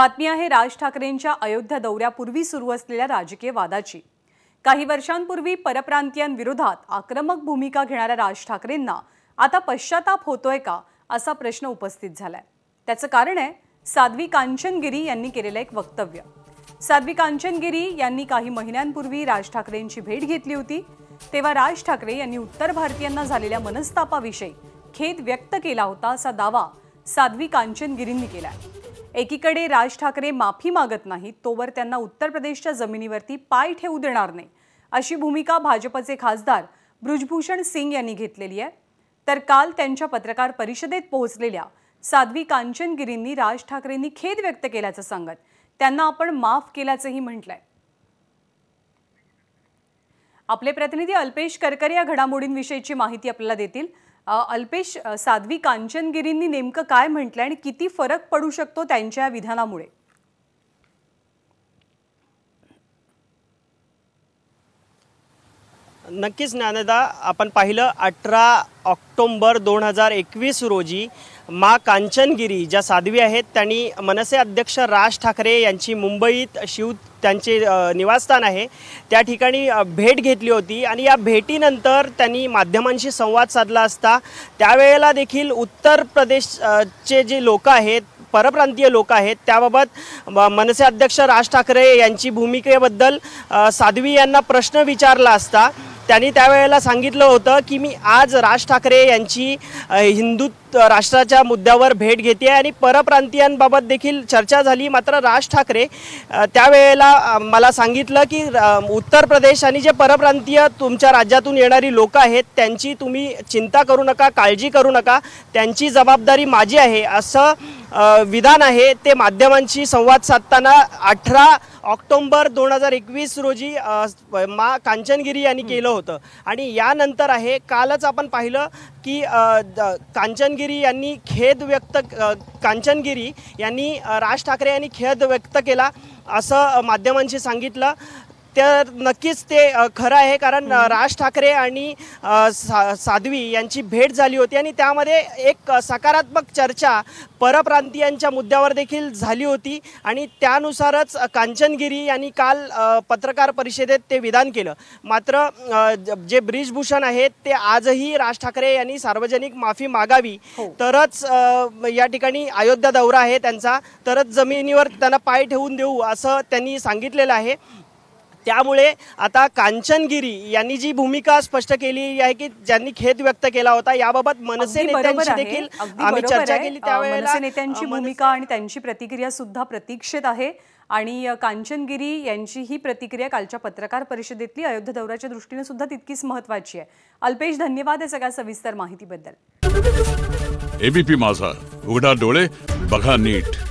बातमी आहे राज ठाकरेंच्या अयोध्या दौऱ्यापूर्वी सुरू असलेल्या राजकीय वादाची काही वर्षांपूर्वी परप्रांतीयांविरोधात आक्रमक भूमिका घेणाऱ्या राज ठाकरेंना आता पश्चाताप होतोय का असा प्रश्न उपस्थित झालाय त्याचं कारण आहे साध्वी कांचनगिरी यांनी केलेलं एक वक्तव्य साध्वी कांचनगिरी यांनी काही महिन्यांपूर्वी राज ठाकरेंची भेट घेतली होती तेव्हा राज ठाकरे यांनी उत्तर भारतीयांना झालेल्या मनस्तापाविषयी खेद व्यक्त केला होता असा दावा साध्वी कांचनगिरींनी केला आहे एकीकडे राज ठाकरे माफी मागत नाहीत तोवर त्यांना उत्तर प्रदेशच्या जमिनीवरती पाय ठेवू देणार नाही अशी भूमिका भाजपचे खासदार ब्रुजभूषण सिंग यांनी घेतलेली आहे तर काल त्यांच्या पत्रकार परिषदेत पोहोचलेल्या साध्वी कांचनगिरींनी राज ठाकरेंनी खेद व्यक्त केल्याचं सांगत त्यांना आपण माफ केल्याचंही म्हटलंय आपले प्रतिनिधी अल्पेश करकर या घडामोडींविषयीची माहिती आपल्याला देतील अल्पेश साध्वी कांचनगिरींनी नेमकं काय म्हटलं आणि किती फरक पडू शकतो त्यांच्या विधानामुळे नक्कीच ज्ञानदा आपण पाहिलं अठरा ऑक्टोंबर दोन हजार एकवीस रोजी मा कांचनगिरी ज्या साध्वी आहेत त्यांनी मनसे अध्यक्ष राज ठाकरे यांची मुंबईत शिव त्यांचे निवासस्थान आहे त्या ठिकाणी भेट घेतली होती आणि या भेटीनंतर त्यांनी माध्यमांशी संवाद साधला असता त्यावेळेला देखील उत्तर प्रदेशचे जे लोक आहेत परप्रांतीय लोक आहेत त्याबाबत मनसे अध्यक्ष राज ठाकरे यांची भूमिकेबद्दल साध्वी यांना प्रश्न विचारला असता त्यांनी त्यावेळेला सांगितलं होतं की मी आज राज ठाकरे यांची हिंदुत्व राष्ट्राच्या मुद्द्यावर भेट घेते आणि परप्रांतीयांबाबत देखील चर्चा झाली मात्र राज ठाकरे त्यावेळेला मला सांगितलं की उत्तर प्रदेश आणि जे परप्रांतीय तुमच्या राज्यातून येणारी लोक आहेत त्यांची तुम्ही चिंता करू नका काळजी करू नका त्यांची जबाबदारी माझी आहे असं विधान आहे ते माध्यमांशी संवाद साधताना अठरा ऑक्टोंबर दोन हजार एकवीस रोजी मा कांचनगिरी यांनी केलं होतं आणि यानंतर आहे कालच आपण पाहिलं की कांचनगिरी यांनी खेद व्यक्त कांचनगिरी यांनी राज ठाकरे यांनी खेद व्यक्त केला असं माध्यमांशी सांगितलं तर नक्कीच ते खरं आहे कारण राज ठाकरे आणि सा साध्वी यांची भेट झाली होती आणि त्यामध्ये एक सकारात्मक चर्चा परप्रांतीयांच्या मुद्द्यावर देखील झाली होती आणि त्यानुसारच कांचनगिरी यांनी काल पत्रकार परिषदेत ते विधान केलं मात्र जे ब्रिजभूषण आहेत ते आजही राज ठाकरे यांनी सार्वजनिक माफी मागावी हो. तरच या ठिकाणी अयोध्या दौरा आहे त्यांचा तरच जमिनीवर त्यांना पाय ठेवून देऊ असं त्यांनी सांगितलेलं आहे त्यामुळे आता कांचनगिरी यांनी जी भूमिका स्पष्ट केली आहे की ज्यांनी खेद व्यक्त केला होता याबाबत मनसे नेत्यांची देखील आम्ही चर्चा केली त्यावेळेला नेत्यांची भूमिका आणि त्यांची प्रतिक्रिया सुद्धा प्रतीक्षित आहे आणि कांचनगिरी यांची ही प्रतिक्रिया कालच्या पत्रकार परिषदेतली अयोध्या दौऱ्याच्या दृष्टीने सुद्धा तितकीच महत्वाची आहे अल्पेश धन्यवाद या सगळ्या सविस्तर माहितीबद्दल एबीपी माझा उघडा डोळे बघा नीट